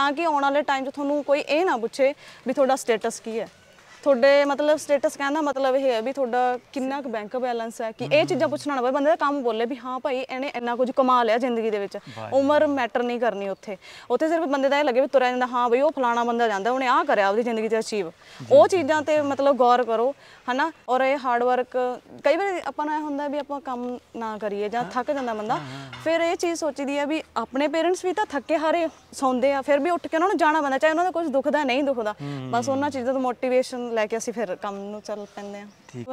ਤਾਂ ਕਿ ਆਉਣ ਵਾਲੇ ਟਾਈਮ 'ਚ ਤੁਹਾਨੂੰ ਕੋਈ ਇਹ ਨਾ ਪੁੱਛੇ ਵੀ ਤੁਹਾਡਾ ਸਟੇਟਸ ਕੀ ਹੈ ਤੁਹਾਡੇ ਮਤਲਬ ਸਟੇਟਸ ਕਹਿੰਦਾ ਮਤਲਬ ਇਹ ਹੈ ਵੀ ਤੁਹਾਡਾ ਕਿੰਨਾ ਕੁ ਬੈਂਕ ਬੈਲੈਂਸ ਹੈ ਕਿ ਇਹ ਚੀਜ਼ਾਂ ਪੁੱਛਣਾ ਨਾ ਪਵੇ ਬੰਦੇ ਦਾ ਕੰਮ ਬੋਲੇ ਵੀ ਹਾਂ ਭਾਈ ਇਹਨੇ ਇੰਨਾ ਕੁਝ ਕਮਾ ਲਿਆ ਜ਼ਿੰਦਗੀ ਦੇ ਵਿੱਚ ਉਮਰ ਮੈਟਰ ਨਹੀਂ ਕਰਨੀ ਉੱਥੇ ਉੱਥੇ ਸਿਰਫ ਬੰਦੇ ਦਾ ਇਹ ਲੱਗੇ ਵੀ ਤੁਰਿਆ ਜਾਂਦਾ ਹਾਂ ਭਾਈ ਉਹ ਫਲਾਣਾ ਬੰਦਾ ਜਾਂਦਾ ਉਹਨੇ ਆਹ ਕਰਿਆ ਆਪਦੀ ਜ਼ਿੰਦਗੀ 'ਚ ਅਚੀਵ ਉਹ ਚੀਜ਼ਾਂ ਤੇ ਮਤਲਬ ਗੌਰ ਕਰੋ ਹਨਾ ਔਰ ਇਹ ਹਾਰਡ ਵਰਕ ਕਈ ਵਾਰ ਆਪਾਂ ਨੂੰ ਇਹ ਹੁੰਦਾ ਵੀ ਆਪਾਂ ਕੰਮ ਨਾ ਕਰੀਏ ਜਾਂ ਥੱਕ ਜਾਂਦਾ ਬੰਦਾ ਫਿਰ ਇਹ ਚੀਜ਼ ਸੋਚੀਦੀ ਹੈ ਵੀ ਆਪਣੇ ਪੇਰੈਂਟਸ ਵੀ ਤਾਂ ਥੱਕੇ ਹਾਰੇ ਸੌਂਦੇ ਆ ਫਿਰ ਵੀ ਉੱਠ ਕੇ ਉਹਨਾਂ ਨੂੰ ਜਾਣਾ ਬੰਦਾ ਚਾਹੇ ਉਹਨਾਂ ਦਾ ਕੁਝ ਦੁੱਖਦਾ ਨਹੀਂ ਦੁੱਖਦਾ ਬਸ ਉਹਨਾਂ ਚੀਜ਼ਾਂ ਤੋਂ ਮੋਟੀਵੇਸ਼ਨ ਲੈ ਕੇ ਅਸੀਂ ਫਿਰ ਕੰਮ ਨੂੰ ਚੱਲ ਪੈਂਦੇ ਆ ਠੀਕ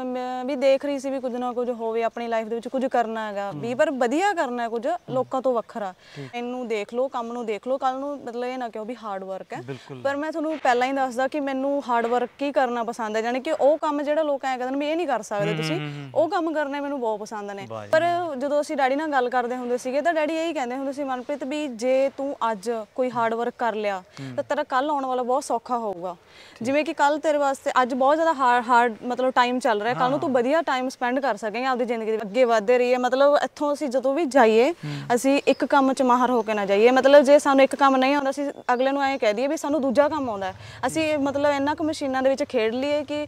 ਵੀ ਦੇਖ ਰਹੀ ਸੀ ਵੀ ਕੁਝ ਨਾ ਕੁਝ ਹੋਵੇ ਆਪਣੀ ਲਾਈਫ ਦੇ ਵਿੱਚ ਕੁਝ ਕਰਨਾ ਹੈਗਾ ਵੀ ਪਰ ਵਧੀਆ ਕਰਨਾ ਹੈ ਕੁਝ ਲੋਕਾਂ ਤੋਂ ਵੱਖਰਾ ਇਹਨੂੰ ਦੇਖ ਲਓ ਕੰਮ ਨੂੰ ਦੇਖ ਲਓ ਕੱਲ ਨੂੰ ਮਤਲਬ ਇਹ ਨਾ ਕਿਉਂ ਵੀ ਹਾਰਡ ਵਰਕ ਹੈ ਪਰ ਮੈਂ ਤੁਹਾਨੂੰ ਪਹਿਲਾਂ ਹੀ ਦੱਸਦਾ ਕਿ ਮੈਨੂੰ ਹਾਰਡ ਵਰਕ ਹੀ ਕਰਨਾ ਪਸੰਦ ਹੈ ਯਾਨੀ ਕਿ ਉਹ ਕੰਮ ਜਿਹੜਾ ਲੋਕ ਐ ਕਹਿੰਦੇ ਨੇ ਵੀ ਇਹ ਨਹੀਂ ਕਰ ਸਕਦੇ ਤੁਸੀਂ ਉਹ ਕੰਮ ਕਰਨਾ ਮੈਨੂੰ ਬਹੁਤ ਪਸੰਦ ਨੇ ਪਰ ਜਦੋਂ ਅਸੀਂ ਡੈਡੀ ਨਾਲ ਗੱਲ ਕਰਦੇ ਹੁੰਦੇ ਸੀਗੇ ਤਾਂ ਡੈਡੀ ਇਹੀ ਕਹਿੰਦੇ ਹੁੰਦੇ ਸੀ ਮਨਪ੍ਰੀਤ ਵੀ ਜੇ ਤੂੰ ਅੱਜ ਕੋਈ ਹਾਰਡ ਵਰਕ ਕਰ ਲਿਆ ਤਾਂ ਤੇਰਾ ਕੱਲ ਆਉਣ ਵਾਲਾ ਬਹੁਤ ਸੌਖਾ ਹੋਊਗਾ ਜਿਵੇਂ ਕਿ ਕੱਲ ਤੇਰੇ ਵਾਸਤੇ ਅੱਜ ਬਹੁਤ ਜ਼ਿਆਦਾ ਹਾਰਡ ਮਤਲਬ ਟਾਈਮ ਚੱਲ ਰਿਹਾ ਕੱਲ ਨੂੰ ਤੂੰ ਵਧੀਆ ਟਾਈਮ ਸਪੈਂਡ ਕਰ ਸਕੇਂਗਾ ਆਪਦੀ ਜ਼ਿੰਦਗੀ ਦੇ ਅੱਗੇ ਵਧਦੇ ਰਹੀਏ ਮਤਲਬ ਇੱਥੋਂ ਅਸੀਂ ਜਦੋਂ ਵੀ ਜਾਈਏ ਅਸੀਂ ਇੱਕ ਕੰਮ 'ਚ ਮਾਹਰ ਹੋ ਕੇ ਨਾ ਜਾਈਏ ਮਤਲਬ ਜੇ ਸਾਨੂੰ ਇੱਕ ਕੰਮ ਨਹੀਂ ਆਉਂਦਾ ਅਸੀਂ ਅਗਲੇ ਨੂੰ ਐਂ ਕਹਿ ਦਈਏ ਵੀ ਸਾਨੂੰ ਦੂਜਾ ਕੰਮ ਆਉਂਦਾ ਅਸੀਂ ਮਤਲਬ ਇੰਨਾ ਕੁ ਮਸ਼ੀਨਾਂ ਦੇ ਵਿੱਚ ਖੇਡ ਲਈਏ ਕਿ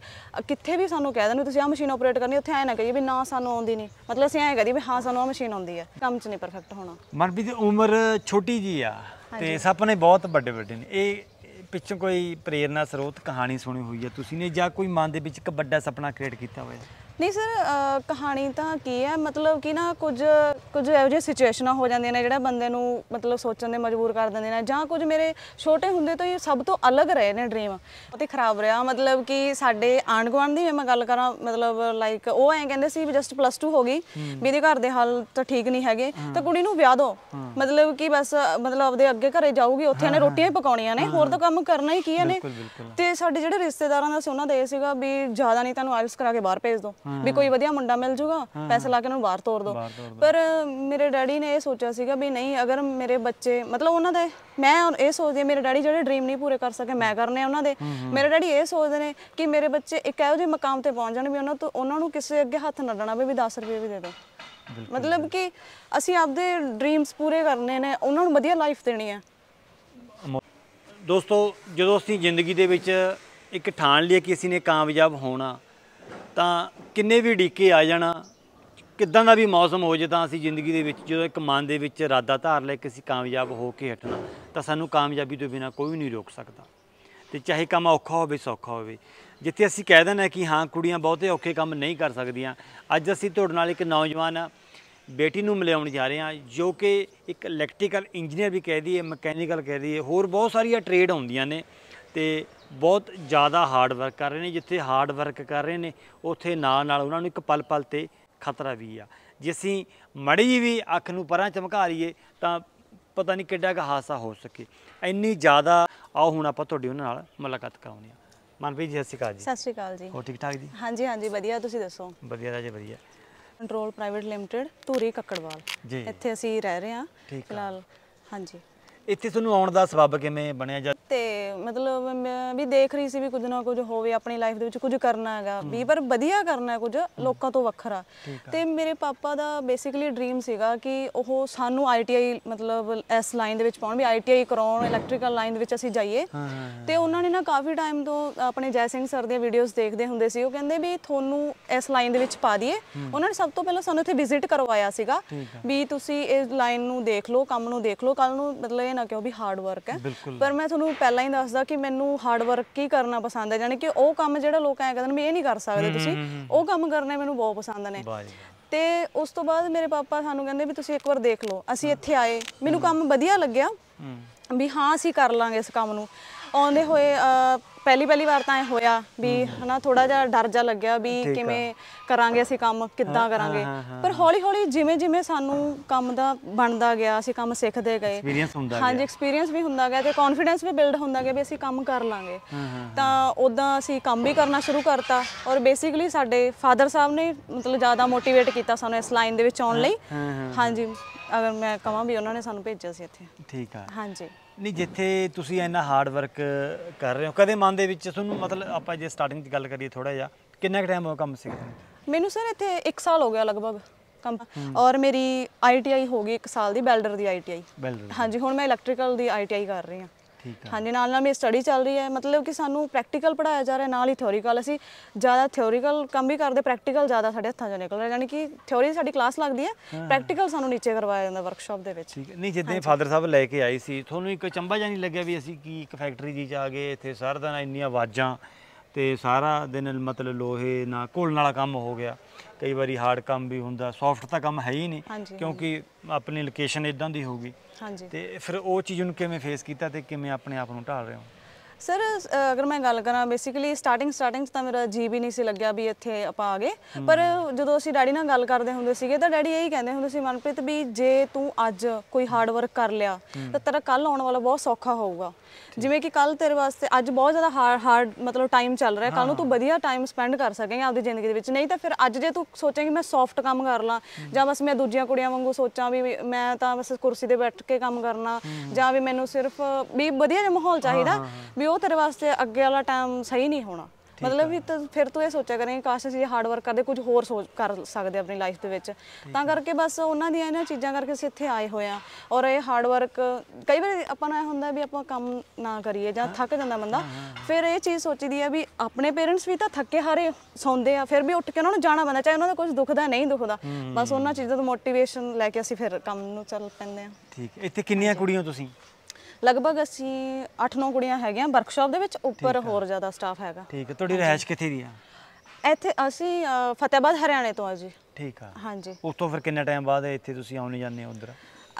ਕਿੱਥੇ ਵੀ ਸਾਨੂੰ ਕਹਿ ਦੇਣ ਤੁਸੀਂ ਆ ਮਸ਼ੀਨ ਆਪਰੇਟ ਕਰਨੀ ਉੱਥੇ ਐਂ ਨਾ ਕਹੀਏ ਵੀ ਨਾ ਸਾਨੂੰ ਆਉਂਦੀ ਨਹੀਂ ਮਤਲਬ ਅਸੀਂ ਐਂ ਕਰੀਏ ਵੀ ਹਾਂ ਸਾਨੂੰ ਆ ਮਸ਼ੀਨ ਆਉਂਦੀ ਹੈ ਕੰਮ 'ਚ ਨਹੀਂ ਪਰਫੈਕਟ ਹੋਣਾ ਮਨਪ੍ਰੀਤ ਉਮਰ ਛੋਟੀ ਜੀ ਆ ਤੇ ਸੁਪਨੇ ਬਹੁਤ ਵੱਡੇ ਵੱਡੇ ਨੇ ਇਹ ਪਿੱਛੋਂ ਕੋਈ ਪ੍ਰੇਰਨਾ ਸਰੋਤ ਕਹਾਣੀ ਸੁਣੀ ਹੋਈ ਹੈ ਤੁਸੀਂ ਨੇ ਜਾਂ ਕੋਈ ਮਨ ਦੇ ਵਿੱਚ ਇੱਕ ਵੱਡਾ ਸੁਪਨਾ ਕ੍ਰੀਏਟ ਕੀਤਾ ਹੋਇਆ ਨਹੀਂ ਸਰ ਕਹਾਣੀ ਤਾਂ ਕੀ ਹੈ ਮਤਲਬ ਕਿ ਨਾ ਕੁਝ ਕੁਝ ਇਹੋ ਜਿਹੇ ਸਿਚੁਏਸ਼ਨਾਂ ਹੋ ਜਾਂਦੀਆਂ ਨੇ ਜਿਹੜਾ ਬੰਦੇ ਨੂੰ ਮਤਲਬ ਸੋਚਣ ਦੇ ਮਜਬੂਰ ਕਰ ਦਿੰਦੇ ਨੇ ਜਾਂ ਕੁਝ ਮੇਰੇ ਛੋਟੇ ਹੁੰਦੇ ਤੋਂ ਹੀ ਸਭ ਤੋਂ ਅਲੱਗ ਰਹੇ ਨੇ ਡ੍ਰੀਮ ਉਹ ਤੇ ਖਰਾਬ ਰਿਹਾ ਮਤਲਬ ਕਿ ਸਾਡੇ ਆਣ ਗੁਆਂਢ ਦੀ ਮੈਂ ਗੱਲ ਕਰਾਂ ਮਤਲਬ ਲਾਈਕ ਉਹ ਐਂ ਕਹਿੰਦੇ ਸੀ ਵੀ ਜਸਟ ਪਲੱਸ 2 ਹੋ ਗਈ ਮੇਰੇ ਘਰ ਦੇ ਹਾਲ ਤਾਂ ਠੀਕ ਨਹੀਂ ਹੈਗੇ ਤਾਂ ਕੁੜੀ ਨੂੰ ਵਿਆਹ ਦੋ ਮਤਲਬ ਕਿ ਬਸ ਮਤਲਬ ਆਪਦੇ ਅੱਗੇ ਘਰੇ ਜਾਊਗੀ ਉੱਥੇ ਇਹਨੇ ਰੋਟੀਆਂ ਹੀ ਪਕਾਉਣੀਆਂ ਨੇ ਹੋਰ ਤਾਂ ਕੰਮ ਕਰਨਾ ਹੀ ਕੀ ਨੇ ਤੇ ਸਾਡੇ ਜਿਹੜੇ ਰਿਸ਼ਤੇਦਾਰਾਂ ਦਾ ਸੀ ਉਹਨਾਂ ਦਾ ਇਹ ਸੀਗਾ ਵੀ ਜ਼ਿਆਦਾ ਨਹੀਂ ਤੁਹਾਨੂੰ ਆਇਲਸ ਕਰਾ ਕੇ ਬਾਹਰ ਭੇਜ ਦੋ ਵੀ ਕੋਈ ਵਧੀਆ ਮੁੰਡਾ ਮਿਲ ਜੂਗਾ ਪੈਸੇ ਲਾ ਕੇ ਉਹਨੂੰ ਬਾਹਰ ਤੋਰ ਦੋ ਪਰ ਮੇਰੇ ਡੈਡੀ ਨੇ ਇਹ ਸੋਚਿਆ ਸੀਗਾ ਵੀ ਨਹੀਂ ਅਗਰ ਮੇਰੇ ਬੱਚੇ ਮਤਲਬ ਉਹਨਾਂ ਦੇ ਮੈਂ ਇਹ ਸੋਚਦੀ ਮੇਰੇ ਡੈਡੀ ਜਿਹੜੇ ਡ੍ਰੀਮ ਨਹੀਂ ਪੂਰੇ ਕਰ ਸਕੇ ਮੈਂ ਕਰਨੇ ਉਹਨਾਂ ਦੇ ਮੇਰੇ ਡੈਡੀ ਇਹ ਸੋਚਦੇ ਨੇ ਕਿ ਮੇਰੇ ਬੱਚੇ ਇੱਕ ਇਹੋ ਜਿਹੇ ਮਕਾਮ ਤੇ ਪਹੁੰਚ ਜਾਣ ਵੀ ਉਹਨਾਂ ਤੋਂ ਉਹਨਾਂ ਨੂੰ ਕਿਸੇ ਅੱਗੇ ਹੱਥ ਨਾ ਡਣਾ ਵੀ 10 ਰੁਪਏ ਵੀ ਦੇ ਦੋ ਮਤਲਬ ਕਿ ਅਸੀਂ ਆਪਦੇ ਡ੍ਰੀਮਸ ਪੂਰੇ ਕਰਨੇ ਨੇ ਉਹਨਾਂ ਨੂੰ ਵਧੀਆ ਲਾਈਫ ਦੇਣੀ ਹੈ ਦੋਸਤੋ ਜਦੋਂ ਅਸੀਂ ਜ਼ਿੰਦਗੀ ਦੇ ਵਿੱਚ ਇੱਕ ਠਾਣ ਲਈ ਕਿ ਅਸੀਂ ਨੇ ਕਾਮਯਾਬ ਹੋਣਾ ਤਾਂ ਕਿੰਨੇ ਵੀ ਡੀਕੇ ਆ ਜਾਣਾ ਕਿੱਦਾਂ ਦਾ ਵੀ ਮੌਸਮ ਹੋ ਜੇ ਤਾਂ ਅਸੀਂ ਜ਼ਿੰਦਗੀ ਦੇ ਵਿੱਚ ਜਦੋਂ ਇੱਕ ਮਨ ਦੇ ਵਿੱਚ ਇਰਾਦਾ ਧਾਰ ਲੈ ਕੇ ਅਸੀਂ ਕਾਮਯਾਬ ਹੋ ਕੇ ਹਟਣਾ ਤਾਂ ਸਾਨੂੰ ਕਾਮਯਾਬੀ ਤੋਂ ਬਿਨਾ ਕੋਈ ਨਹੀਂ ਰੋਕ ਸਕਦਾ ਤੇ ਚਾਹੇ ਕੰਮ ਔਖਾ ਹੋਵੇ ਸੌਖਾ ਹੋਵੇ ਜਿੱਥੇ ਅਸੀਂ ਕਹਿ ਦਿੰਦੇ ਕਿ ਹਾਂ ਕੁੜੀਆਂ ਬਹੁਤੇ ਔਖੇ ਕੰਮ ਨਹੀਂ ਕਰ ਸਕਦੀਆਂ ਅੱਜ ਅਸੀਂ ਤੁਹਾਡੇ ਨਾਲ ਇੱਕ ਨੌਜਵਾਨ ਬੇਟੀ ਨੂੰ ਮਿਲਾਉਣ ਜਾ ਰਹੇ ਹਾਂ ਜੋ ਕਿ ਇੱਕ ਇਲੈਕਟ੍ਰੀਕਲ ਇੰਜੀਨੀਅਰ ਵੀ ਕਹਿ ਦਈਏ ਮਕੈਨੀਕਲ ਕਹਿ ਦਈਏ ਹੋਰ ਬਹੁਤ ਸਾਰੀਆਂ ਟ੍ਰੇਡ ਹੁੰਦੀਆਂ ਨੇ ਤੇ ਬਹੁਤ ਜ਼ਿਆਦਾ ਹਾਰਡ ਵਰਕ ਕਰ ਰਹੇ ਨੇ ਜਿੱਥੇ ਹਾਰਡ ਵਰਕ ਕਰ ਰਹੇ ਨੇ ਉੱਥੇ ਨਾਲ ਨਾਲ ਉਹਨਾਂ ਨੂੰ ਇੱਕ ਪਲ ਪਲ ਤੇ ਖਤਰਾ ਵੀ ਆ ਜੇ ਅਸੀਂ ਮੜੀ ਵੀ ਅੱਖ ਨੂੰ ਪਰਾਂ ਚਮਕਾ ਲਈਏ ਤਾਂ ਪਤਾ ਨਹੀਂ ਕਿੱਡਾ ਕੁ ਹਾਸਾ ਹੋ ਸਕੇ ਇੰਨੀ ਜ਼ਿਆਦਾ ਆਓ ਹੁਣ ਆਪਾਂ ਤੁਹਾਡੀ ਉਹਨਾਂ ਨਾਲ ਮੁਲਾਕਾਤ ਕਰਾਉਣੀ ਆ ਮਨਪ੍ਰੀਤ ਜੀ ਸਤਿ ਸ਼੍ਰੀ ਅਕਾਲ ਜੀ ਸਤਿ ਸ਼੍ਰੀ ਅਕਾਲ ਜੀ ਹੋ ਠੀਕ ਠਾਕ ਜੀ ਹਾਂਜੀ ਹਾਂਜੀ ਵਧੀਆ ਤੁਸੀਂ ਦੱਸੋ ਵਧੀਆ ਰਾਜੇ ਵਧੀਆ control private limited Dhuri Kakkarwal ਜੀ ਇੱਥੇ ਅਸੀਂ ਰਹਿ ਰਹੇ ਹਾਂ ਫਿਲਹਾਲ ਹਾਂਜੀ ਇੱਥੇ ਤੁਹਾਨੂੰ ਆਉਣ ਦਾ ਸਬਬ ਕਿਵੇਂ ਬਣਿਆ ਜੀ ਤੇ ਮਤਲਬ ਮੈਂ ਵੀ ਦੇਖ ਰਹੀ ਸੀ ਵੀ ਕੁਝ ਨਾ ਕੁਝ ਹੋਵੇ ਆਪਣੀ ਲਾਈਫ ਦੇ ਵਿੱਚ ਕੁਝ ਕਰਨਾ ਹੈਗਾ ਵੀ ਪਰ ਵਧੀਆ ਕਰਨਾ ਹੈ ਕੁਝ ਲੋਕਾਂ ਤੋਂ ਵੱਖਰਾ ਤੇ ਮੇਰੇ ਪਾਪਾ ਦਾ ਬੇਸਿਕਲੀ ਡ੍ਰੀਮ ਸੀਗਾ ਕਿ ਉਹ ਸਾਨੂੰ ਆਈਟੀਆਈ ਮਤਲਬ ਐਸ ਲਾਈਨ ਦੇ ਵਿੱਚ ਪਾਉਣ ਵੀ ਆਈਟੀਆਈ ਕਰਾਉਣ ਇਲੈਕਟ੍ਰੀਕਲ ਲਾਈਨ ਦੇ ਵਿੱਚ ਅਸੀਂ ਜਾਈਏ ਤੇ ਉਹਨਾਂ ਨੇ ਨਾ ਕਾਫੀ ਟਾਈਮ ਤੋਂ ਆਪਣੇ ਜੈ ਸਿੰਘ ਸਰ ਦੀਆਂ ਵੀਡੀਓਜ਼ ਦੇਖਦੇ ਹੁੰਦੇ ਸੀ ਉਹ ਕਹਿੰਦੇ ਵੀ ਤੁਹਾਨੂੰ ਐਸ ਲਾਈਨ ਦੇ ਵਿੱਚ ਪਾ ਦਈਏ ਉਹਨਾਂ ਨੇ ਸਭ ਤੋਂ ਪਹਿਲਾਂ ਸਾਨੂੰ ਇੱਥੇ ਵਿਜ਼ਿਟ ਕਰਵਾਇਆ ਸੀਗਾ ਵੀ ਤੁਸੀਂ ਇਸ ਲਾਈਨ ਨੂੰ ਦੇਖ ਲਓ ਕੰਮ ਨੂੰ ਦੇਖ ਲਓ ਕੱਲ ਨੂੰ ਮਤਲਬ ਇਹ ਨਾ ਉਹ ਵੀ ਹਾਰਡ ਵਰਕ ਹੈ ਪਰ ਮੈਂ ਤੁਹਾਨੂੰ ਪਹਿਲਾਂ ਹੀ ਦੱਸਦਾ ਕਿ ਮੈਨੂੰ ਹਾਰਡ ਵਰਕ ਕੀ ਕਰਨਾ ਪਸੰਦ ਹੈ ਯਾਨੀ ਕਿ ਉਹ ਕੰਮ ਜਿਹੜਾ ਲੋਕ ਐ ਕਹਿੰਦੇ ਨੇ ਵੀ ਇਹ ਨਹੀਂ ਕਰ ਸਕਦੇ ਤੁਸੀਂ ਉਹ ਕੰਮ ਕਰਨਾ ਮੈਨੂੰ ਬਹੁਤ ਪਸੰਦ ਨੇ ਤੇ ਉਸ ਤੋਂ ਬਾਅਦ ਮੇਰੇ ਪਾਪਾ ਸਾਨੂੰ ਕਹਿੰਦੇ ਵੀ ਤੁਸੀਂ ਇੱਕ ਵਾਰ ਦੇਖ ਲਓ ਅਸੀਂ ਇੱਥੇ ਆਏ ਮੈਨੂੰ ਕੰਮ ਵਧੀਆ ਲੱਗਿਆ ਵੀ ਹਾਂ ਅਸੀਂ ਕਰ ਲਾਂਗੇ ਇਸ ਕੰਮ ਨੂੰ ਆਉਂਦੇ ਹੋਏ ਪਹਿਲੀ ਪਹਿਲੀ ਵਾਰ ਤਾਂ ਐ ਹੋਇਆ ਵੀ ਹਨਾ ਥੋੜਾ ਜਿਹਾ ਡਰ ਜਾ ਲੱਗਿਆ ਵੀ ਕਿਵੇਂ ਕਰਾਂਗੇ ਅਸੀਂ ਕੰਮ ਕਿੱਦਾਂ ਕਰਾਂਗੇ ਪਰ ਹੌਲੀ ਹੌਲੀ ਜਿਵੇਂ ਜਿਵੇਂ ਸਾਨੂੰ ਕੰਮ ਦਾ ਬਣਦਾ ਗਿਆ ਅਸੀਂ ਕੰਮ ਸਿੱਖਦੇ ਗਏ ਐਕਸਪੀਰੀਅੰਸ ਹੁੰਦਾ ਗਿਆ ਹਾਂਜੀ ਐਕਸਪੀਰੀਅੰਸ ਵੀ ਹੁੰਦਾ ਗਿਆ ਤੇ ਕੌਨਫੀਡੈਂਸ ਵੀ ਬਿਲਡ ਹੁੰਦਾ ਗਿਆ ਵੀ ਅਸੀਂ ਕੰਮ ਕਰ ਲਾਂਗੇ ਤਾਂ ਉਦਾਂ ਅਸੀਂ ਕੰਮ ਵੀ ਕਰਨਾ ਸ਼ੁਰੂ ਕਰਤਾ ਔਰ ਬੇਸਿਕਲੀ ਸਾਡੇ ਫਾਦਰ ਸਾਹਿਬ ਨੇ ਮਤਲਬ ਜ਼ਿਆਦਾ ਮੋਟੀਵੇਟ ਕੀਤਾ ਸਾਨੂੰ ਇਸ ਲਾਈਨ ਦੇ ਵਿੱਚ ਆਉਣ ਲਈ ਹਾਂਜੀ ਅਗਰ ਮੈਂ ਕਹਾਂ ਵੀ ਉਹਨਾਂ ਨੇ ਸਾਨੂੰ ਭੇਜਿਆ ਸੀ ਇੱਥੇ ਠੀਕ ਆ ਹਾਂਜੀ ਨਹੀਂ ਜਿੱਥੇ ਤੁਸੀਂ ਇੰਨਾ ਹਾਰਡ ਵਰਕ ਕਰ ਰਹੇ ਹੋ ਕਦੇ ਮਨ ਦੇ ਵਿੱਚ ਤੁਹਾਨੂੰ ਮਤਲਬ ਆਪਾਂ ਜੇ ਸਟਾਰਟਿੰਗ ਦੀ ਗੱਲ ਕਰੀਏ ਥੋੜਾ ਜਿਹਾ ਕਿੰਨਾ ਕੁ ਟਾਈਮ ਹੋ ਕੰਮ ਸਿੱਖਦੇ ਮੈਨੂੰ ਸਰ ਇੱਥੇ 1 ਸਾਲ ਹੋ ਗਿਆ ਲਗਭਗ ਕੰਮ ਔਰ ਮੇਰੀ ਆਈਟੀਆਈ ਹੋ ਗਈ 1 ਸਾਲ ਦੀ ਬੈਲਡਰ ਦੀ ਆਈਟੀਆਈ ਹਾਂਜੀ ਹੁਣ ਮੈਂ ਇਲੈਕਟ੍ਰੀਕਲ ਦੀ ਆਈਟੀਆਈ ਕਰ ਰਹੀ ਹਾਂ ਹਾਂਜੀ ਨਾਲ ਨਾਲ ਮੇ ਸਟੱਡੀ ਚੱਲ ਰਹੀ ਹੈ ਮਤਲਬ ਕਿ ਸਾਨੂੰ ਪ੍ਰੈਕਟੀਕਲ ਪੜਾਇਆ ਜਾ ਰਿਹਾ ਨਾਲ ਹੀ ਥਿਉਰੀਕਲ ਅਸੀਂ ਜ਼ਿਆਦਾ ਥਿਉਰੀਕਲ ਕੰਮ ਵੀ ਕਰਦੇ ਪ੍ਰੈਕਟੀਕਲ ਜ਼ਿਆਦਾ ਸਾਡੇ ਹੱਥਾਂ 'ਚੋਂ ਨਿਕਲ ਰਿਹਾ ਯਾਨੀ ਕਿ ਥਿਉਰੀ ਸਾਡੀ ਕਲਾਸ ਲੱਗਦੀ ਹੈ ਪ੍ਰੈਕਟੀਕਲ ਸਾਨੂੰ ਨੀਚੇ ਕਰਵਾਇਆ ਜਾਂਦਾ ਵਰਕਸ਼ਾਪ ਦੇ ਵਿੱਚ ਠੀਕ ਹੈ ਨਹੀਂ ਜਿੱਦਾਂ ਫਾਦਰ ਸਾਹਿਬ ਲੈ ਕੇ ਆਏ ਸੀ ਤੁਹਾਨੂੰ ਇੱਕ ਚੰਬਾ ਜਾਂ ਨਹੀਂ ਲੱਗਿਆ ਵੀ ਅਸੀਂ ਕੀ ਇੱਕ ਫੈਕਟਰੀ ਜੀ ਚ ਆ ਗਏ ਇੱਥੇ ਸਾਰਾ ਇੰਨੀਆਂ ਆਵਾਜ਼ਾਂ ਤੇ ਸਾਰਾ ਦਿਨ ਮਤਲਬ ਲੋਹੇ ਨਾਲ ਘੋਲਣ ਵਾਲਾ ਕੰਮ ਹੋ ਗਿਆ ਕਈ ਵਾਰੀ ਹਾਰਡ ਕੰਮ ਵੀ ਹੁੰਦਾ ਸੌਫਟ ਤਾਂ ਕੰਮ ਹੈ ਹੀ ਨਹੀਂ ਕਿਉਂਕਿ ਆਪਣੀ ਲੋਕੇਸ਼ਨ ਇਦਾਂ ਦੀ ਹੋਊਗੀ ਹਾਂਜੀ ਤੇ ਫਿਰ ਉਹ ਚੀਜ਼ ਨੂੰ ਕਿਵੇਂ ਫੇਸ ਕੀਤਾ ਤੇ ਕਿਵੇਂ ਆਪਣੇ ਆਪ ਨੂੰ ਢਾਲ ਰਹੇ ਹੋ ਸਰ ਅਗਰ ਮੈਂ ਗੱਲ ਕਰਾਂ ਬੇਸਿਕਲੀ ਸਟਾਰਟਿੰਗ ਸਟਾਰਟਿੰਗ ਤਾਂ ਮੇਰਾ ਜੀ ਵੀ ਨਹੀਂ ਸੀ ਲੱਗਿਆ ਵੀ ਇੱਥੇ ਆਪਾਂ ਆ ਗਏ ਪਰ ਜਦੋਂ ਅਸੀਂ ਡੈਡੀ ਨਾਲ ਗੱਲ ਕਰਦੇ ਹੁੰਦੇ ਸੀਗੇ ਤਾਂ ਡੈਡੀ ਇਹੀ ਕਹਿੰਦੇ ਹੁੰਦੇ ਸੀ ਮਨਪ੍ਰੀਤ ਵੀ ਜੇ ਤੂੰ ਅੱਜ ਕੋਈ ਹਾਰਡ ਵਰਕ ਕਰ ਲਿਆ ਤਾਂ ਤੇਰਾ ਕੱਲ ਆਉਣ ਵਾਲਾ ਬਹੁਤ ਸੌਖਾ ਹੋਊਗਾ ਜਿਵੇਂ ਕਿ ਕੱਲ ਤੇਰੇ ਵਾਸਤੇ ਅੱਜ ਬਹੁਤ ਜ਼ਿਆਦਾ ਹਾਰਡ ਹਾਰਡ ਮਤਲਬ ਟਾਈਮ ਚੱਲ ਰਿਹਾ ਕੱਲ ਨੂੰ ਤੂੰ ਵਧੀਆ ਟਾਈਮ ਸਪੈਂਡ ਕਰ ਸਕੇਂਗਾ ਆਪਦੀ ਜ਼ਿੰਦਗੀ ਦੇ ਵਿੱਚ ਨਹੀਂ ਤਾਂ ਫਿਰ ਅੱਜ ਜੇ ਤੂੰ ਸੋਚੇਂਗੀ ਮੈਂ ਸੌਫਟ ਕੰਮ ਕਰ ਲਾਂ ਜਾਂ ਬਸ ਮੈਂ ਦੂਜੀਆਂ ਕੁੜੀਆਂ ਵਾਂਗੂ ਸੋਚਾਂ ਵੀ ਮੈਂ ਤਾਂ ਬਸ ਕੁਰਸੀ ਤੇ ਬੈਠ ਕੇ ਕੰਮ ਕਰਨਾ ਜਾਂ ਵੀ ਮੈਨੂੰ ਸਿਰਫ ਵੀ ਵਧੀਆ ਜਿਹਾ ਮਾਹੌਲ ਚਾਹੀਦਾ ਵੀ ਉਹ ਤੇਰੇ ਵਾਸਤੇ ਅੱਗੇ ਵਾਲਾ ਟਾਈਮ ਸਹੀ ਨਹੀਂ ਹੋਣਾ ਮਤਲਬ ਵੀ ਫਿਰ ਤੂੰ ਇਹ ਸੋਚਿਆ ਕਰੇਂਗੇ ਕਾਸ਼ ਅਸੀਂ ਹਾਰਡ ਵਰਕ ਕਰਦੇ ਕੁਝ ਹੋਰ ਸੋਚ ਕਰ ਸਕਦੇ ਆਪਣੀ ਲਾਈਫ ਦੇ ਵਿੱਚ ਤਾਂ ਕਰਕੇ ਬਸ ਉਹਨਾਂ ਦੀਆਂ ਇਹਨਾਂ ਚੀਜ਼ਾਂ ਕਰਕੇ ਅਸੀਂ ਇੱਥੇ ਆਏ ਹੋਏ ਆ ਔਰ ਇਹ ਹਾਰਡ ਵਰਕ ਕਈ ਵਾਰ ਆਪਾਂ ਨੂੰ ਇਹ ਹੁੰਦਾ ਵੀ ਆਪਾਂ ਕੰਮ ਨਾ ਕਰੀਏ ਜਾਂ ਥੱਕ ਜਾਂਦਾ ਬੰਦਾ ਫਿਰ ਇਹ ਚੀਜ਼ ਸੋਚੀਦੀ ਆ ਵੀ ਆਪਣੇ ਪੇਰੈਂਟਸ ਵੀ ਤਾਂ ਥੱਕੇ ਹਾਰੇ ਸੌਂਦੇ ਆ ਫਿਰ ਵੀ ਉੱਠ ਕੇ ਉਹਨਾਂ ਨੂੰ ਜਾਣਾ ਬੰਦਾ ਚਾਹੇ ਉਹਨਾਂ ਦਾ ਕੁਝ ਦੁਖਦਾ ਨਹੀਂ ਦੁਖਦਾ ਬਸ ਉਹਨਾਂ ਚੀਜ਼ਾਂ ਤੋਂ ਮੋਟੀਵੇਸ਼ਨ ਲੈ ਕੇ ਅਸੀਂ ਫਿਰ ਕੰਮ ਨੂੰ ਚੱਲ ਪੈਂਦੇ ਆ ਠੀਕ ਇੱਥੇ ਕਿੰਨੀਆਂ ਕੁੜੀਆਂ ਤੁਸੀਂ ਲਗਭਗ ਅਸੀਂ 8-9 ਕੁੜੀਆਂ ਹੈਗੀਆਂ ਵਰਕਸ਼ਾਪ ਦੇ ਵਿੱਚ ਉੱਪਰ ਹੋਰ ਜ਼ਿਆਦਾ ਸਟਾਫ ਹੈਗਾ ਠੀਕ ਹੈ ਤੁਹਾਡੀ ਰਹਿਸ਼ ਕਿੱਥੇ ਦੀ ਆ ਇੱਥੇ ਅਸੀਂ ਫਤਿਹਾਬਾਦ ਹਰਿਆਣੇ ਤੋਂ ਆ ਜੀ ਠੀਕ ਆ ਹਾਂਜੀ ਉਸ ਤੋਂ ਫਿਰ ਕਿੰਨੇ ਟਾਈਮ ਬਾਅਦ ਇੱਥੇ ਤੁਸੀਂ ਆਉਣੇ ਜਾਂਦੇ ਹੋ ਉਧਰ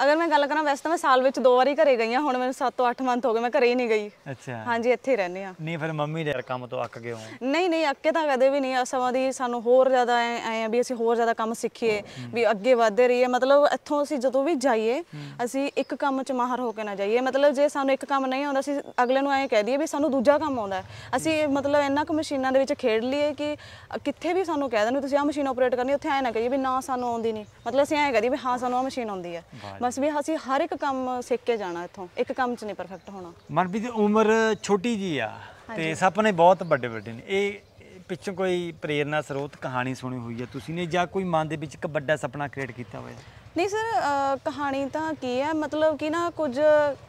ਅਗਰ ਮੈਂ ਗੱਲ ਕਰਾਂ ਵੈਸੇ ਤਾਂ ਮੈਂ ਸਾਲ ਵਿੱਚ ਦੋ ਵਾਰੀ ਘਰੇ ਗਈ ਆ ਹੁਣ ਮੈਨੂੰ 7 ਤੋਂ 8 ਮਹੀਨੇ ਹੋ ਗਏ ਮੈਂ ਘਰੇ ਹੀ ਨਹੀਂ ਗਈ ਅੱਛਾ ਹਾਂਜੀ ਇੱਥੇ ਹੀ ਰਹਿੰਦੇ ਆ ਨਹੀਂ ਫਿਰ ਮੰਮੀ ਦੇ ਕੰਮ ਤੋਂ ਅੱਕ ਗਏ ਹੋ ਨਹੀਂ ਨਹੀਂ ਅੱਕੇ ਤਾਂ ਕਦੇ ਵੀ ਨਹੀਂ ਸਮਾਂ ਦੀ ਸਾਨੂੰ ਹੋਰ ਜ਼ਿਆਦਾ ਐ ਆ ਵੀ ਅਸੀਂ ਹੋਰ ਜ਼ਿਆਦਾ ਕੰਮ ਸਿੱਖੀਏ ਵੀ ਅੱਗੇ ਵਧਦੇ ਰਹੀਏ ਮਤਲਬ ਇੱਥੋਂ ਅਸੀਂ ਜਦੋਂ ਵੀ ਜਾਈਏ ਅਸੀਂ ਇੱਕ ਕੰਮ 'ਚ ਮਾਹਰ ਹੋ ਕੇ ਨਾ ਜਾਈਏ ਮਤਲਬ ਜੇ ਸਾਨੂੰ ਇੱਕ ਕੰਮ ਨਹੀਂ ਆਉਂਦਾ ਅਸੀਂ ਅਗਲੇ ਨੂੰ ਐਂ ਕਹਿ ਦਈਏ ਵੀ ਸਾਨੂੰ ਦੂਜਾ ਕੰਮ ਆਉਂਦਾ ਅਸੀਂ ਮਤਲਬ ਇੰਨਾ ਕੁ ਮਸ਼ੀਨਾਂ ਦੇ ਵਿੱਚ ਖੇਡ ਲਈਏ ਕਿ ਕਿੱਥੇ ਵੀ ਸਾਨੂੰ ਕਹਿ ਦੇਣ ਤੁਸੀਂ ਆ ਮਸ਼ੀਨ ਆਪਰੇਟ ਕਰਨੀ ਉੱਥੇ ਐਂ ਨਾ ਕਹੀਏ ਵੀ ਨਾ ਸਾਨੂੰ ਆਉਂਦੀ ਨਹੀਂ ਮਤਲਬ ਅਸੀਂ ਐਂ ਕਰੀਏ ਵੀ ਹਾਂ ਸਾਨੂੰ ਆ ਮਸ਼ੀਨ ਆਉਂਦੀ ਹੈ ਬਸ ਵੀ ਅਸੀਂ ਹਰ ਇੱਕ ਕੰਮ ਸਿੱਖ ਕੇ ਜਾਣਾ ਇੱਥੋਂ ਇੱਕ ਕੰਮ 'ਚ ਨਹੀਂ ਪਰਫੈਕਟ ਹੋਣਾ ਮਨਪ੍ਰੀਤ ਦੀ ਉਮਰ ਛੋਟੀ ਜੀ ਆ ਤੇ ਸਪਨੇ ਬਹੁਤ ਵੱਡੇ ਵੱਡੇ ਨੇ ਇਹ ਪਿੱਛੋਂ ਕੋਈ ਪ੍ਰੇਰਣਾ ਸਰੋਤ ਕਹਾਣੀ ਸੁਣੀ ਹੋਈ ਹੈ ਤੁਸੀਂ ਨੇ ਜਾਂ ਕੋਈ ਮਨ ਦੇ ਵਿੱਚ ਇੱਕ ਵੱਡਾ ਸੁਪਨਾ ਕ੍ਰੀਏਟ ਕੀਤਾ ਹੋਇਆ ਨਹੀਂ ਸਰ ਕਹਾਣੀ ਤਾਂ ਕੀ ਹੈ ਮਤਲਬ ਕਿ ਨਾ ਕੁਝ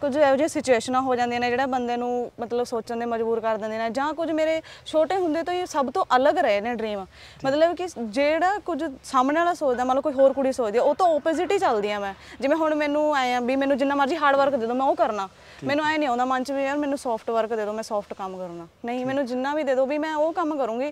ਕੁਝ ਇਹੋ ਜਿਹੇ ਸਿਚੁਏਸ਼ਨਾਂ ਹੋ ਜਾਂਦੀਆਂ ਨੇ ਜਿਹੜਾ ਬੰਦੇ ਨੂੰ ਮਤਲਬ ਸੋਚਣ ਦੇ ਮਜਬੂਰ ਕਰ ਦਿੰਦੇ ਨੇ ਜਾਂ ਕੁਝ ਮੇਰੇ ਛੋਟੇ ਹੁੰਦੇ ਤੋਂ ਹੀ ਸਭ ਤੋਂ ਅਲੱਗ ਰਹੇ ਨੇ ਡ੍ਰੀਮ ਮਤਲਬ ਕਿ ਜਿਹੜਾ ਕੁਝ ਸਾਹਮਣੇ ਵਾਲਾ ਸੋਚਦਾ ਮਤਲਬ ਕੋਈ ਹੋਰ ਕੁੜੀ ਸੋਚਦੀ ਉਹ ਤੋਂ ਆਪੋਜ਼ਿਟ ਹੀ ਚੱਲਦੀ ਆ ਮੈਂ ਜਿਵੇਂ ਹੁਣ ਮੈਨੂੰ ਆਏ ਆ ਵੀ ਮੈਨੂੰ ਜਿੰਨਾ ਮਰਜ਼ੀ ਹਾਰਡ ਵਰਕ ਦੇ ਦਿਓ ਮੈਂ ਉਹ ਕਰਨਾ ਮੈਨੂੰ ਆਏ ਨਹੀਂ ਆਉਂਦਾ ਮਨ 'ਚ ਵੀ ਯਾਰ ਮੈਨੂੰ ਸੌਫਟ ਵਰਕ ਦੇ ਦਿਓ ਮੈਂ ਸੌਫਟ ਕੰਮ ਕਰਨਾ ਨਹੀਂ ਮੈਨੂੰ ਜਿੰਨਾ ਵੀ ਦੇ ਦਿਓ ਵੀ ਮੈਂ ਉਹ ਕੰਮ ਕਰੂੰਗੀ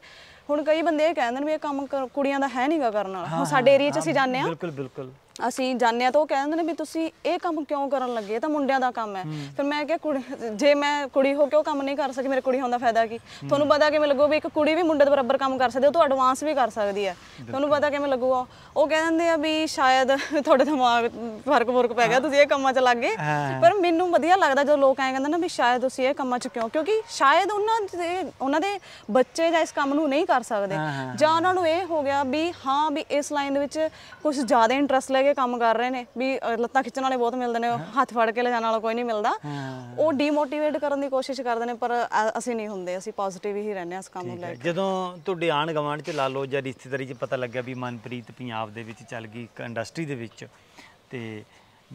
ਹੁਣ ਕਈ ਬੰਦੇ ਇਹ ਕਹਿੰਦੇ ਨੇ ਵੀ ਇਹ ਕੰਮ ਕੁੜੀਆਂ ਦਾ ਹੈ ਨਹੀਂਗਾ ਕਰਨ ਵਾਲਾ ਹੁਣ ਸਾਡੇ ਏਰੀਆ 'ਚ ਅਸੀਂ ਜਾਣਦੇ ਆ ਬਿਲਕੁਲ ਬਿਲਕੁਲ ਅਸੀਂ ਜਾਣਦੇ ਆ ਤਾਂ ਉਹ ਕਹਿੰਦੇ ਨੇ ਵੀ ਤੁਸੀਂ ਇਹ ਕੰਮ ਕਿਉਂ ਕਰਨ ਲੱਗੇ ਇਹ ਤਾਂ ਮੁੰਡਿਆਂ ਦਾ ਕੰਮ ਹੈ ਫਿਰ ਮੈਂ ਕਿਹਾ ਕੁੜੀ ਜੇ ਮੈਂ ਕੁੜੀ ਹੋ ਕੇ ਉਹ ਕੰਮ ਨਹੀਂ ਕਰ ਸਕੀ ਮੇਰੇ ਕੁੜੀ ਹੁੰਦਾ ਫਾਇਦਾ ਕੀ ਤੁਹਾਨੂੰ ਪਤਾ ਕਿਵੇਂ ਲੱਗੂ ਵੀ ਇੱਕ ਕੁੜੀ ਵੀ ਮੁੰਡੇ ਦੇ ਬਰਾਬਰ ਕੰਮ ਕਰ ਸਕਦੀ ਉਹ ਤੋਂ ਐਡਵਾਂਸ ਵੀ ਕਰ ਸਕਦੀ ਹੈ ਤੁਹਾਨੂੰ ਪਤਾ ਕਿਵੇਂ ਲੱਗੂਗਾ ਉਹ ਕਹਿੰਦੇ ਆ ਵੀ ਸ਼ਾਇਦ ਤੁਹਾਡੇ ਦਿਮਾਗ ਫਰਕ ਫਰਕ ਪੈ ਗਿਆ ਤੁਸੀਂ ਇਹ ਕੰਮਾਂ 'ਚ ਲੱਗ ਗਏ ਪਰ ਮੈਨੂੰ ਵਧੀਆ ਲੱਗਦਾ ਜਦੋਂ ਲੋਕ ਐਂ ਕਹਿੰਦੇ ਨਾ ਵੀ ਸ਼ਾਇਦ ਤੁਸੀਂ ਇਹ ਕੰਮਾਂ 'ਚ ਕਿਉਂ ਕਿਉਂਕਿ ਸ਼ਾਇਦ ਉਹਨਾਂ ਦੇ ਉਹਨਾਂ ਦੇ ਬੱਚੇ ਜਾਂ ਇਸ ਕੰਮ ਨੂੰ ਨਹੀਂ ਕਰ ਕਰ ਸਕਦੇ ਜਾਂ ਉਹਨਾਂ ਨੂੰ ਇਹ ਹੋ ਗਿਆ ਵੀ ਹਾਂ ਵੀ ਇਸ ਲਾਈਨ ਦੇ ਵਿੱਚ ਕੁਝ ਜ਼ਿਆਦਾ ਇੰਟਰਸਟ ਲੈ ਕੇ ਕੰਮ ਕਰ ਰਹੇ ਨੇ ਵੀ ਲੱਤਾਂ ਖਿੱਚਣ ਵਾਲੇ ਬਹੁਤ ਮਿਲਦੇ ਨੇ ਹੱਥ ਫੜ ਕੇ ਲੈ ਜਾਣ ਵਾਲਾ ਕੋਈ ਨਹੀਂ ਮਿਲਦਾ ਉਹ ਡੀਮੋਟੀਵੇਟ ਕਰਨ ਦੀ ਕੋਸ਼ਿਸ਼ ਕਰਦੇ ਨੇ ਪਰ ਅਸੀਂ ਨਹੀਂ ਹੁੰਦੇ ਅਸੀਂ ਪੋਜ਼ਿਟਿਵ ਹੀ ਰਹਿੰਦੇ ਹਾਂ ਇਸ ਕੰਮ ਨੂੰ ਲੈ ਕੇ ਜਦੋਂ ਤੁਹਾਡੇ ਆਣ ਗਵਾਂਡ ਚ ਲਾ ਲੋ ਜਾਂ ਰਿਸ਼ਤੇਦਾਰੀ ਚ ਪਤਾ ਲੱਗਿਆ ਵੀ ਮਨਪ੍ਰੀਤ ਪੰਜਾਬ ਦੇ ਵਿੱਚ ਚੱਲ ਗਈ ਇੱਕ ਇੰਡਸਟਰੀ ਦੇ ਵਿੱਚ ਤੇ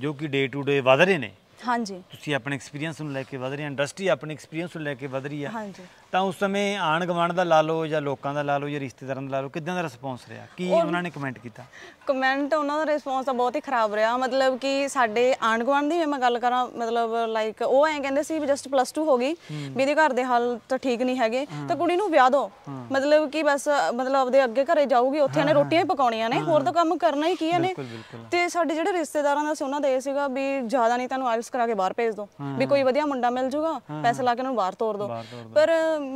ਜੋ ਕਿ ਡੇ ਟੂ ਡੇ ਵਧ ਰਹੇ ਨੇ ਹਾਂਜੀ ਤੁਸੀਂ ਆਪਣੇ ਐਕਸਪੀਰੀਅੰਸ ਨੂੰ ਲੈ ਕੇ ਵਧ ਰਹੇ ਹੈ ਇੰਡਸਟਰੀ ਆਪਣੇ ਐਕਸਪੀਰੀਅੰਸ ਨੂੰ ਲੈ ਕੇ ਵਧ ਰਹੀ ਹੈ ਹਾਂਜੀ ਤਾਂ ਉਸ ਸਮੇਂ ਆਣ ਗਵਾਣ ਦਾ ਲਾ ਲਓ ਜਾਂ ਲੋਕਾਂ ਦਾ ਲਾ ਲਓ ਜਾਂ ਰਿਸ਼ਤੇਦਾਰਾਂ ਦਾ ਲਾ ਲਓ ਕਿਦਾਂ ਦਾ ਰਿਸਪੌਂਸ ਰਿਹਾ ਕੀ ਉਹਨਾਂ ਨੇ ਕਮੈਂਟ ਕੀਤਾ ਕਮੈਂਟ ਉਹਨਾਂ ਦਾ ਰਿਸਪੌਂਸ ਤਾਂ ਬਹੁਤ ਹੀ ਖਰਾਬ ਰਿਹਾ ਮਤਲਬ ਕਿ ਸਾਡੇ ਆਣ ਗਵਾਣ ਦੀ ਮੈਂ ਗੱਲ ਕਰਾਂ ਮਤਲਬ ਲਾਈਕ ਉਹ ਐਂ ਕਹਿੰਦੇ ਸੀ ਵੀ ਜਸਟ ਪਲੱਸ 2 ਹੋ ਗਈ ਮੇਰੇ ਘਰ ਦੇ ਹਾਲ ਤਾਂ ਠੀਕ ਨਹੀਂ ਹੈਗੇ ਤਾਂ ਕੁੜੀ ਨੂੰ ਵਿਆਹ ਦੋ ਮਤਲਬ ਕਿ ਬਸ ਮਤਲਬ ਆਪਦੇ ਅੱਗੇ ਘਰੇ ਜਾਊਗੀ ਉੱਥੇ ਇਹਨੇ ਰੋਟੀਆਂ ਹੀ ਪਕਾਉਣੀਆਂ ਨੇ ਹੋਰ ਤਾਂ ਕੰਮ ਕਰਨਾ ਹੀ ਕੀ ਨੇ ਤੇ ਸਾਡੇ ਜਿਹੜੇ ਰਿਸ਼ਤੇਦਾਰਾਂ ਦਾ ਸੀ ਉਹਨਾਂ ਦਾ ਇਹ ਸੀਗਾ ਵੀ ਜ਼ਿਆਦਾ ਨਹੀਂ ਤੁਹਾਨੂੰ ਆਇਲਸ ਕਰਾ ਕੇ ਬਾਹਰ ਭੇਜ ਦੋ ਵੀ ਕੋਈ ਵਧੀਆ ਮੁੰਡਾ ਮਿਲ ਜੂਗਾ ਪੈਸੇ ਲਾ ਕੇ ਉਹਨੂੰ ਬਾਹਰ ਤੋਰ ਦੋ ਪਰ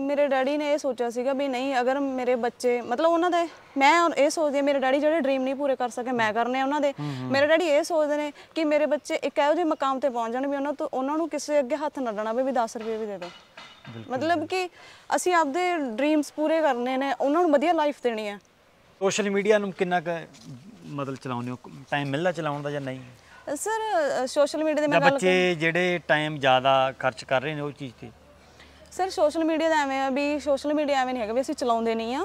ਮੇਰੇ ਡੈਡੀ ਨੇ ਇਹ ਸੋਚਿਆ ਸੀਗਾ ਵੀ ਨਹੀਂ ਅਗਰ ਮੇਰੇ ਬੱਚੇ ਮਤਲਬ ਉਹਨਾਂ ਦੇ ਮੈਂ ਇਹ ਸੋਚਦੀ ਮੇਰੇ ਡੈਡੀ ਜਿਹੜੇ ਡ੍ਰੀਮ ਨਹੀਂ ਪੂਰੇ ਕਰ ਸਕੇ ਮੈਂ ਕਰਨੇ ਉਹਨਾਂ ਦੇ ਮੇਰੇ ਡੈਡੀ ਇਹ ਸੋਚਦੇ ਨੇ ਕਿ ਮੇਰੇ ਬੱਚੇ ਇੱਕ ਇਹੋ ਜਿਹੇ ਮਕਾਮ ਤੇ ਪਹੁੰਚ ਜਾਣ ਵੀ ਉਹਨਾਂ ਤੋਂ ਉਹਨਾਂ ਨੂੰ ਕਿਸੇ ਅੱਗੇ ਹੱਥ ਨਾ ਡਣਾ ਵੀ 10 ਰੁਪਏ ਵੀ ਦੇ ਦੋ ਮਤਲਬ ਕਿ ਅਸੀਂ ਆਪਦੇ ਡ੍ਰੀਮਸ ਪੂਰੇ ਕਰਨੇ ਨੇ ਉਹਨਾਂ ਨੂੰ ਵਧੀਆ ਲਾਈਫ ਦੇਣੀ ਹੈ ਸੋਸ਼ਲ ਮੀਡੀਆ ਨੂੰ ਕਿੰਨਾ ਕੁ ਮਤਲਬ ਚਲਾਉਂਦੇ ਹੋ ਟਾਈਮ ਮਿਲਦਾ ਚਲਾਉਣ ਦਾ ਜਾਂ ਨਹੀਂ ਸਰ ਸੋਸ਼ਲ ਮੀਡੀਆ ਦੇ ਮੈਂ ਗੱਲ ਬੱਚੇ ਜਿਹੜੇ ਟਾਈਮ ਜ਼ਿਆਦਾ ਖਰਚ ਕਰ ਰਹੇ ਨੇ ਉਹ ਚੀਜ਼ ਤੇ ਸਰ ਸੋਸ਼ਲ ਮੀਡੀਆ ਦਾ ਐਵੇਂ ਆ ਵੀ ਸੋਸ਼ਲ ਮੀਡੀਆ ਐਵੇਂ ਨਹੀਂ ਹੈਗਾ ਵੀ ਅਸੀਂ ਚਲਾਉਂਦੇ ਨਹੀਂ ਆ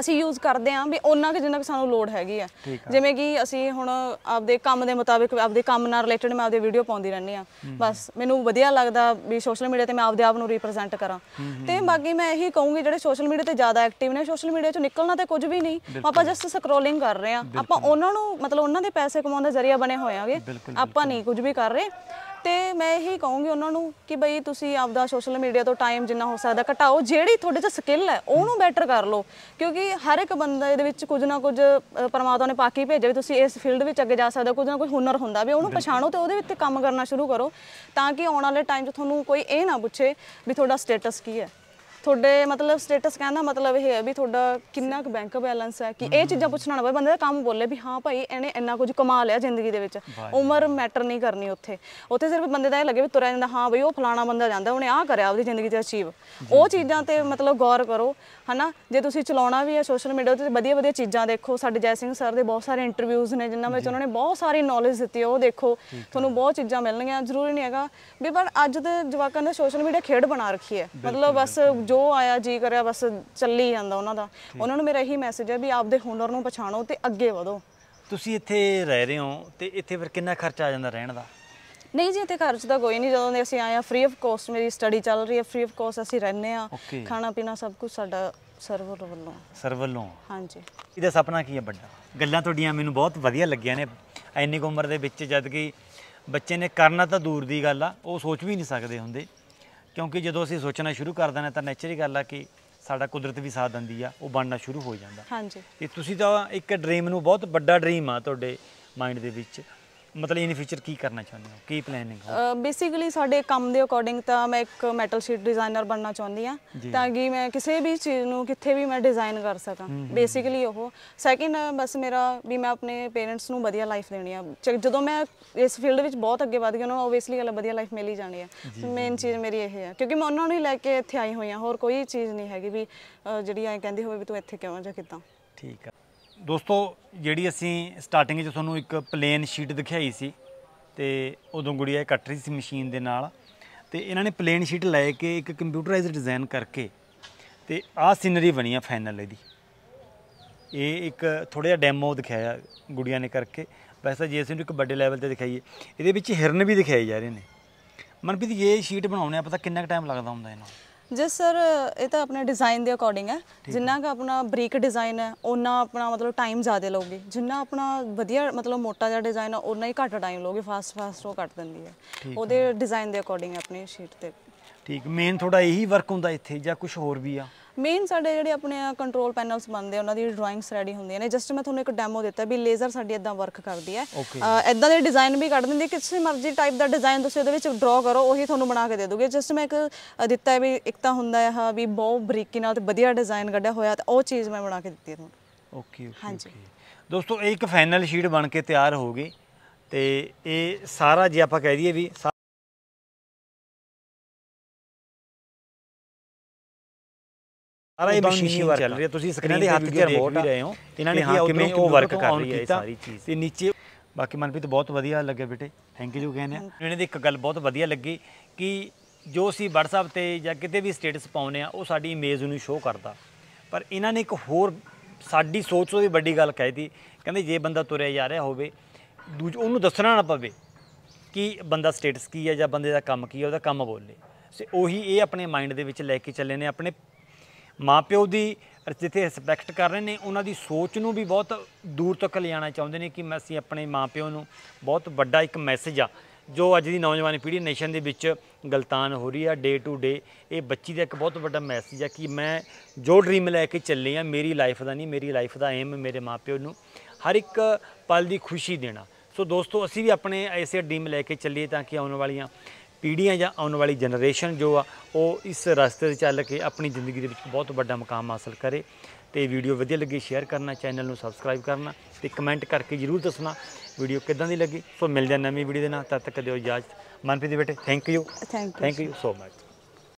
ਅਸੀਂ ਯੂਜ਼ ਕਰਦੇ ਆ ਵੀ ਉਹਨਾਂ ਕਿ ਜਿੰਨਾ ਕਿ ਸਾਨੂੰ ਲੋਡ ਹੈਗੀ ਆ ਜਿਵੇਂ ਕਿ ਅਸੀਂ ਹੁਣ ਆਪਦੇ ਕੰਮ ਦੇ ਮੁਤਾਬਿਕ ਆਪਦੇ ਕੰਮ ਨਾਲ ਰਿਲੇਟਡ ਮੈਂ ਆਪਦੇ ਵੀਡੀਓ ਪਾਉਂਦੀ ਰਹਿੰਦੀ ਆ ਬਸ ਮੈਨੂੰ ਵਧੀਆ ਲੱਗਦਾ ਵੀ ਸੋਸ਼ਲ ਮੀਡੀਆ ਤੇ ਮੈਂ ਆਪਦੇ ਆਪ ਨੂੰ ਰਿਪਰੈਜ਼ੈਂਟ ਕਰਾਂ ਤੇ ਬਾਕੀ ਮੈਂ ਇਹੀ ਕਹੂੰਗੀ ਜਿਹੜੇ ਸੋਸ਼ਲ ਮੀਡੀਆ ਤੇ ਜ਼ਿਆਦਾ ਐਕਟਿਵ ਨੇ ਸੋਸ਼ਲ ਮੀਡੀਆ ਚੋਂ ਨਿਕਲਣਾ ਤੇ ਕੁਝ ਵੀ ਨਹੀਂ ਆਪਾਂ ਜਸਟ ਸਕਰੋਲਿੰਗ ਕਰ ਰਹੇ ਆ ਆਪਾਂ ਉਹਨਾਂ ਨੂੰ ਮਤਲਬ ਉਹਨਾਂ ਦੇ ਪੈਸੇ ਕਮਾਉਣ ਦਾ ਜ਼ਰੀਆ ਬਣੇ ਹੋਏ ਆਗੇ ਆਪਾਂ ਨਹੀਂ ਕੁਝ ਵੀ ਕਰ ਰਹੇ ਤੇ ਮੈਂ ਇਹੀ ਕਹੂੰਗੀ ਉਹਨਾਂ ਨੂੰ ਕਿ ਬਈ ਤੁਸੀਂ ਆਪਦਾ ਸੋਸ਼ਲ ਮੀਡੀਆ ਤੋਂ ਟਾਈਮ ਜਿੰਨਾ ਹੋ ਸਕਦਾ ਘਟਾਓ ਜਿਹੜੀ ਤੁਹਾਡੇ 'ਚ ਸਕਿੱਲ ਹੈ ਉਹਨੂੰ ਬੈਟਰ ਕਰ ਲਓ ਕਿਉਂਕਿ ਹਰ ਇੱਕ ਬੰਦਾ ਇਹਦੇ ਵਿੱਚ ਕੁਝ ਨਾ ਕੁਝ ਪਰਮਾਤਮਾ ਨੇ ਪਾਕੀ ਭੇਜਿਆ ਵੀ ਤੁਸੀਂ ਇਸ ਫੀਲਡ ਵਿੱਚ ਅੱਗੇ ਜਾ ਸਕਦੇ ਹੋ ਕੁਝ ਨਾ ਕੁਝ ਹੁਨਰ ਹੁੰਦਾ ਵੀ ਉਹਨੂੰ ਪਛਾਣੋ ਤੇ ਉਹਦੇ ਵਿੱਚ ਕੰਮ ਕਰਨਾ ਸ਼ੁਰੂ ਕਰੋ ਤਾਂ ਕਿ ਆਉਣ ਵਾਲੇ ਟਾਈਮ 'ਚ ਤੁਹਾਨੂੰ ਕੋਈ ਇਹ ਨਾ ਪੁੱਛੇ ਵੀ ਤੁਹਾਡਾ ਸਟੇਟਸ ਕੀ ਹੈ ਤੁਹਾਡੇ ਮਤਲਬ ਸਟੇਟਸ ਕਹਿੰਦਾ ਮਤਲਬ ਇਹ ਹੈ ਵੀ ਤੁਹਾਡਾ ਕਿੰਨਾ ਕੁ ਬੈਂਕ ਬੈਲੈਂਸ ਹੈ ਕਿ ਇਹ ਚੀਜ਼ਾਂ ਪੁੱਛਣਾ ਨਾ ਪਵੇ ਬੰਦੇ ਦਾ ਕੰਮ ਬੋਲੇ ਵੀ ਹਾਂ ਭਾਈ ਇਹਨੇ ਇੰਨਾ ਕੁਝ ਕਮਾ ਲਿਆ ਜ਼ਿੰਦਗੀ ਦੇ ਵਿੱਚ ਉਮਰ ਮੈਟਰ ਨਹੀਂ ਕਰਨੀ ਉੱਥੇ ਉੱਥੇ ਸਿਰਫ ਬੰਦੇ ਦਾ ਇਹ ਲੱਗੇ ਵੀ ਤੁਰਿਆ ਜਾਂਦਾ ਹਾਂ ਬਈ ਉਹ ਫਲਾਣਾ ਬੰਦਾ ਜਾਂਦਾ ਉਹਨੇ ਆਹ ਕਰਿਆ ਆਪਣੀ ਜ਼ਿੰਦਗੀ 'ਚ ਅਚੀਵ ਉਹ ਚੀਜ਼ਾਂ ਤੇ ਮਤਲਬ ਗੌਰ ਕਰੋ ਹਨਾ ਜੇ ਤੁਸੀਂ ਚਲਾਉਣਾ ਵੀ ਹੈ ਸੋਸ਼ਲ ਮੀਡੀਆ ਤੇ ਵਧੀਆ ਵਧੀਆ ਚੀਜ਼ਾਂ ਦੇਖੋ ਸਾਡੇ ਜੈ ਸਿੰਘ ਸਰ ਦੇ ਬਹੁਤ ਸਾਰੇ ਇੰਟਰਵਿਊਜ਼ ਨੇ ਜਿਨ੍ਹਾਂ ਵਿੱਚ ਉਹਨਾਂ ਨੇ ਬਹੁਤ ਸਾਰੀ ਨੌਲੇਜ ਦਿੱਤੀ ਉਹ ਦੇਖੋ ਤੁਹਾਨੂੰ ਬਹੁਤ ਚੀਜ਼ਾਂ ਮਿਲਣਗੀਆਂ ਜ਼ਰੂਰੀ ਨਹੀਂ ਹੈਗਾ ਵੀ ਪਰ ਅੱਜ ਦੇ ਜਵਾਕਾਂ ਦਾ ਸੋਸ਼ਲ ਮੀਡੀਆ ਖੇਡ ਬਣਾ ਰੱਖੀ ਹੈ ਮਤਲਬ ਬਸ ਜੋ ਆਇਆ ਜੀ ਕਰਿਆ ਬਸ ਚੱਲੀ ਜਾਂਦਾ ਉਹਨਾਂ ਦਾ ਉਹਨਾਂ ਨੂੰ ਮੇਰਾ ਇਹੀ ਮੈਸੇਜ ਹੈ ਵੀ ਆਪਦੇ ਹੁਨਰ ਨੂੰ ਪਛਾਣੋ ਤੇ ਅੱਗੇ ਵਧੋ ਤੁਸੀਂ ਇੱਥੇ ਰਹਿ ਰਹੇ ਹੋ ਤੇ ਇੱਥੇ ਫਿਰ ਕਿੰਨਾ ਖਰਚਾ ਆ ਜਾਂਦਾ ਰਹਿਣ ਦਾ ਨਹੀਂ ਜੀ ਇੱਥੇ ਖਰਚ ਦਾ ਕੋਈ ਨਹੀਂ ਜਦੋਂ ਦੇ ਅਸੀਂ ਆਏ ਆ ਫ੍ਰੀ ਆਫ ਕੋਸਟ ਮੇਰੀ ਸਟੱਡੀ ਚੱਲ ਰਹੀ ਹੈ ਫ੍ਰੀ ਆਫ ਕੋਸਟ ਅਸੀਂ ਰਹਿੰਦੇ ਆ ਖਾਣਾ ਪੀਣਾ ਸਭ ਕੁਝ ਸਾਡਾ ਸਰਵਰ ਵੱਲੋਂ ਸਰਵਰ ਵੱਲੋਂ ਹਾਂਜੀ ਇਹਦਾ ਸੁਪਨਾ ਕੀ ਹੈ ਵੱਡਾ ਗੱਲਾਂ ਤੁਹਾਡੀਆਂ ਮੈਨੂੰ ਬਹੁਤ ਵਧੀਆ ਲੱਗੀਆਂ ਨੇ ਐਨੀ ਉਮਰ ਦੇ ਵਿੱਚ ਜਦ ਕਿ ਬੱਚੇ ਨੇ ਕਰਨਾ ਤਾਂ ਦੂਰ ਦੀ ਗੱਲ ਆ ਉਹ ਸੋਚ ਵੀ ਨਹੀਂ ਸਕਦੇ ਹੁੰਦੇ ਕਿਉਂਕਿ ਜਦੋਂ ਅਸੀਂ ਸੋਚਣਾ ਸ਼ੁਰੂ ਕਰ ਦਿੰਦੇ ਤਾਂ ਹੀ ਗੱਲ ਆ ਕਿ ਸਾਡਾ ਕੁਦਰਤ ਵੀ ਸਾਥ ਦਿੰਦੀ ਆ ਉਹ ਬਣਨਾ ਸ਼ੁਰੂ ਹੋ ਜਾਂਦਾ ਹਾਂਜੀ ਤੇ ਤੁਸੀਂ ਤਾਂ ਇੱਕ ਡ੍ਰੀਮ ਨੂੰ ਬਹੁਤ ਵੱਡਾ ਡ੍ਰੀਮ ਆ ਤੁਹਾਡੇ ਮਾਈਂਡ ਦੇ ਵਿੱਚ ਮਤਲਬ ਇਨ ਫਿਊਚਰ ਕੀ ਕਰਨਾ ਚਾਹੁੰਦੇ ਹੋ ਕੀ ਪਲੈਨਿੰਗ ਹੋ ਬੇਸਿਕਲੀ ਸਾਡੇ ਕੰਮ ਦੇ ਅਕੋਰਡਿੰਗ ਤਾਂ ਮੈਂ ਇੱਕ ਮੈਟਲ ਸ਼ੀਟ ਡਿਜ਼ਾਈਨਰ ਬਣਨਾ ਚਾਹੁੰਦੀ ਆ ਤਾਂ ਕਿ ਮੈਂ ਕਿਸੇ ਵੀ ਚੀਜ਼ ਨੂੰ ਕਿੱਥੇ ਵੀ ਮੈਂ ਡਿਜ਼ਾਈਨ ਕਰ ਸਕਾਂ ਬੇਸਿਕਲੀ ਉਹ ਸੈਕਿੰਡ ਬਸ ਮੇਰਾ ਵੀ ਮੈਂ ਆਪਣੇ ਪੇਰੈਂਟਸ ਨੂੰ ਵਧੀਆ ਲਾਈਫ ਦੇਣੀ ਆ ਜਦੋਂ ਮੈਂ ਇਸ ਫੀਲਡ ਵਿੱਚ ਬਹੁਤ ਅੱਗੇ ਵਧ ਗਈ ਉਹਨਾਂ ਨੂੰ ਆਬਵੀਅਸਲੀ ਗੱਲ ਵਧੀਆ ਲਾਈਫ ਮਿਲ ਹੀ ਜਾਣੀ ਆ ਮੇਨ ਚੀਜ਼ ਮੇਰੀ ਇਹ ਹੈ ਕਿਉਂਕਿ ਮੈਂ ਉਹਨਾਂ ਨੂੰ ਹੀ ਲੈ ਕੇ ਇੱਥੇ ਆਈ ਹੋਈ ਆ ਹੋਰ ਕੋਈ ਚੀਜ਼ ਨਹੀਂ ਹੈਗੀ ਵੀ ਜਿਹੜੀ ਐ ਕਹਿੰਦੀ ਹੋਵੇ ਵੀ ਤੂੰ ਇੱਥੇ ਕਿਉਂ ਆ ਜਾਂ ਕਿਦਾਂ ਠੀਕ ਆ ਦੋਸਤੋ ਜਿਹੜੀ ਅਸੀਂ ਸਟਾਰਟਿੰਗ 'ਚ ਤੁਹਾਨੂੰ ਇੱਕ ਪਲੇਨ ਸ਼ੀਟ ਦਿਖਾਈ ਸੀ ਤੇ ਉਦੋਂ ਗੁੜੀਆ ਕੱਟ ਰਹੀ ਸੀ ਮਸ਼ੀਨ ਦੇ ਨਾਲ ਤੇ ਇਹਨਾਂ ਨੇ ਪਲੇਨ ਸ਼ੀਟ ਲੈ ਕੇ ਇੱਕ ਕੰਪਿਊਟਰਾਈਜ਼ਡ ਡਿਜ਼ਾਈਨ ਕਰਕੇ ਤੇ ਆਹ ਸਿਨਰੀ ਬਣੀ ਆ ਫਾਈਨਲ ਇਹਦੀ ਇਹ ਇੱਕ ਥੋੜਾ ਜਿਹਾ ਡੈਮੋ ਦਿਖਾਇਆ ਗੁੜੀਆ ਨੇ ਕਰਕੇ ਵੈਸਾ ਜੇ ਅਸੀਂ ਇੱਕ ਵੱਡੇ ਲੈਵਲ ਤੇ ਦਿਖਾਈਏ ਇਹਦੇ ਵਿੱਚ ਹਿਰਨ ਵੀ ਦਿਖਾਏ ਜਾ ਰਹੇ ਨੇ ਮਨਪ੍ਰੀਤ ਇਹ ਸ਼ੀਟ ਬਣਾਉਣੇ ਆ ਪਤਾ ਕਿੰਨਾ ਟਾਈਮ ਲੱਗਦਾ ਹੁੰਦਾ ਇਹਨਾਂ ਜੀ ਸਰ ਇਹ ਤਾਂ ਆਪਣੇ ਡਿਜ਼ਾਈਨ ਦੇ ਅਕੋਰਡਿੰਗ ਹੈ ਜਿੰਨਾ ਕਾ ਆਪਣਾ ਬਰੀਕ ਡਿਜ਼ਾਈਨ ਹੈ ਉਹਨਾਂ ਆਪਣਾ ਮਤਲਬ ਟਾਈਮ ਜ਼ਿਆਦਾ ਲਓਗੇ ਜਿੰਨਾ ਆਪਣਾ ਵਧੀਆ ਮਤਲਬ ਮੋਟਾ ਜਿਹਾ ਡਿਜ਼ਾਈਨ ਹੈ ਉਹਨਾਂ ਹੀ ਘੱਟ ਟਾਈਮ ਲਓਗੇ ਫਾਸਟ ਫਾਸਟ ਉਹ ਕੱਟ ਦਿੰਦੀ ਹੈ ਉਹਦੇ ਡਿਜ਼ਾਈਨ ਦੇ ਅਕੋਰਡਿੰਗ ਆਪਣੀ ਸ਼ੀਟ ਤੇ ਠੀਕ ਮੇਨ ਥੋੜਾ ਇਹੀ ਵਰਕ ਹੁੰਦਾ ਇੱਥੇ ਜਾਂ ਕੁਝ ਹੋਰ ਵੀ ਆ ਮੇਨ ਸਾਡੇ ਜਿਹੜੇ ਆਪਣੇ ਕੰਟਰੋਲ ਪੈਨਲਸ ਬਣਦੇ ਉਹਨਾਂ ਦੀ ਡਰਾਇੰਗਸ ਰੈਡੀ ਹੁੰਦੀਆਂ ਨੇ ਜਸਟ ਮੈਂ ਤੁਹਾਨੂੰ ਇੱਕ ਡੈਮੋ ਦਿੱਤਾ ਵੀ ਲੇਜ਼ਰ ਸਾਡੀ ਇਦਾਂ ਵਰਕ ਕਰਦੀ ਹੈ ਐਦਾਂ ਦੇ ਡਿਜ਼ਾਈਨ ਵੀ ਕੱਢ ਦਿੰਦੀ ਕਿਸੇ ਮਰਜ਼ੀ ਟਾਈਪ ਦਾ ਡਿਜ਼ਾਈਨ ਤੁਸੀਂ ਉਹਦੇ ਵਿੱਚ ਡਰਾ ਕਰੋ ਉਹੀ ਤੁਹਾਨੂੰ ਬਣਾ ਕੇ ਦੇ ਦੂਗੇ ਜਸਟ ਮੈਂ ਇੱਕ ਦਿੱਤਾ ਵੀ ਇੱਕ ਤਾਂ ਹੁੰਦਾ ਹੈ ਵੀ ਬਹੁਤ ਬਰੀਕੀ ਨਾਲ ਤੇ ਵਧੀਆ ਡਿਜ਼ਾਈਨ ਕੱਢਿਆ ਹੋਇਆ ਤਾਂ ਉਹ ਚੀਜ਼ ਮੈਂ ਬਣਾ ਕੇ ਦਿੱਤੀ ਤੁਹਾਨੂੰ ਓਕੇ ਓਕੇ ਦੋਸਤੋ ਇਹ ਇੱਕ ਫਾਈਨਲ ਸ਼ੀਟ ਬਣ ਕੇ ਤਿਆਰ ਹੋ ਗਈ ਤੇ ਇਹ ਸਾਰਾ ਜੇ ਆਪਾਂ ਕਹਿ ਦਈਏ ਵੀ ਸਾਰਾ ਇਹ ਮਸ਼ੀਨ ਚੱਲ ਰਹੀ ਹੈ ਤੁਸੀਂ ਸਕਰੀਨ ਦੇ ਹੱਥ 'ਚ ਰਿਮੋਟ ਰਹੇ ਹੋ ਇਹਨਾਂ ਨੇ ਕਿਵੇਂ ਉਹ ਵਰਕ ਕਰ ਰਹੀ ਹੈ ਇਹ ਸਾਰੀ ਚੀਜ਼ ਤੇ ਨੀਚੇ ਬਾਕੀ ਮਨਪ੍ਰੀਤ ਬਹੁਤ ਵਧੀਆ ਲੱਗਿਆ ਬੇਟੇ ਥੈਂਕ ਯੂ ਕਹਿੰਦੇ ਆ ਇਹਨਾਂ ਦੀ ਇੱਕ ਗੱਲ ਬਹੁਤ ਵਧੀਆ ਲੱਗੀ ਕਿ ਜੋ ਅਸੀਂ WhatsApp ਤੇ ਜਾਂ ਕਿਤੇ ਵੀ ਸਟੇਟਸ ਪਾਉਨੇ ਆ ਉਹ ਸਾਡੀ ਇਮੇਜ ਨੂੰ ਸ਼ੋਅ ਕਰਦਾ ਪਰ ਇਹਨਾਂ ਨੇ ਇੱਕ ਹੋਰ ਸਾਡੀ ਸੋਚ ਤੋਂ ਵੀ ਵੱਡੀ ਗੱਲ ਕਹਿਤੀ ਕਹਿੰਦੇ ਜੇ ਬੰਦਾ ਤੁਰਿਆ ਜਾ ਰਿਹਾ ਹੋਵੇ ਉਹਨੂੰ ਦੱਸਣਾ ਨਾ ਪਵੇ ਕਿ ਬੰਦਾ ਸਟੇਟਸ ਕੀ ਹੈ ਜਾਂ ਬੰਦੇ ਦਾ ਕੰਮ ਕੀ ਹੈ ਉਹਦਾ ਕੰਮ ਬੋਲੇ ਸੇ ਉਹੀ ਇਹ ਆਪਣੇ ਮਾਈਂਡ ਦੇ ਵਿੱਚ ਲੈ ਕੇ ਚੱਲੇ ਨੇ ਆਪਣੇ ਮਾਪਿਓ ਦੀ ਜਿੱਥੇ ਰਿਸਪੈਕਟ ਕਰ ਰਹੇ ਨੇ ਉਹਨਾਂ ਦੀ ਸੋਚ ਨੂੰ ਵੀ ਬਹੁਤ ਦੂਰ ਤੱਕ ਲਿਆਣਾ ਚਾਹੁੰਦੇ ਨੇ ਕਿ ਮੈਂ ਅਸੀਂ ਆਪਣੇ ਮਾਪਿਓ ਨੂੰ ਬਹੁਤ ਵੱਡਾ ਇੱਕ ਮੈਸੇਜ ਆ ਜੋ ਅੱਜ ਦੀ ਨੌਜਵਾਨ ਪੀੜ੍ਹੀ ਨੇਸ਼ਨ ਦੇ ਵਿੱਚ ਗਲਤਾਨ ਹੋ ਰਹੀ ਆ ਡੇ ਟੂ ਡੇ ਇਹ ਬੱਚੀ ਦਾ ਇੱਕ ਬਹੁਤ ਵੱਡਾ ਮੈਸੇਜ ਆ ਕਿ ਮੈਂ ਜੋ ਡ੍ਰੀਮ ਲੈ ਕੇ ਚੱਲੇ ਆ ਮੇਰੀ ਲਾਈਫ ਦਾ ਨਹੀਂ ਮੇਰੀ ਲਾਈਫ ਦਾ ਏਮ ਮੇਰੇ ਮਾਪਿਓ ਨੂੰ ਹਰ ਇੱਕ ਪਲ ਦੀ ਖੁਸ਼ੀ ਦੇਣਾ ਸੋ ਦੋਸਤੋ ਅਸੀਂ ਵੀ ਆਪਣੇ ਐਸੇ ਡ੍ਰੀਮ ਲੈ ਕੇ ਚੱਲੀਏ ਤਾਂ ਕਿ ਆਉਣ ਵਾਲੀਆਂ ਪੀੜ੍ਹੀਆਂ ਜਾਂ ਆਉਣ ਵਾਲੀ ਜਨਰੇਸ਼ਨ ਜੋ ਆ ਉਹ ਇਸ ਰਸਤੇ ਤੇ ਚੱਲ ਕੇ ਆਪਣੀ ਜ਼ਿੰਦਗੀ ਦੇ ਵਿੱਚ ਬਹੁਤ ਵੱਡਾ ਮਕਾਮ ਹਾਸਲ ਕਰੇ ਤੇ ਵੀਡੀਓ ਵਧੀਆ ਲੱਗੀ ਸ਼ੇਅਰ ਕਰਨਾ ਚੈਨਲ ਨੂੰ ਸਬਸਕ੍ਰਾਈਬ ਕਰਨਾ ਤੇ ਕਮੈਂਟ ਕਰਕੇ ਜ਼ਰੂਰ ਦੱਸਣਾ ਵੀਡੀਓ ਕਿੱਦਾਂ ਦੀ ਲੱਗੀ ਸੋ ਮਿਲਦੇ ਜਾਂ ਨਵੀਂ ਵੀਡੀਓ ਦੇ ਨਾਲ ਤਦ ਤੱਕ ਦਿਓ ਇਜਾਜ਼ਤ ਮਨਪ੍ਰੀਤ ਬੇਟੇ thank you thank you so much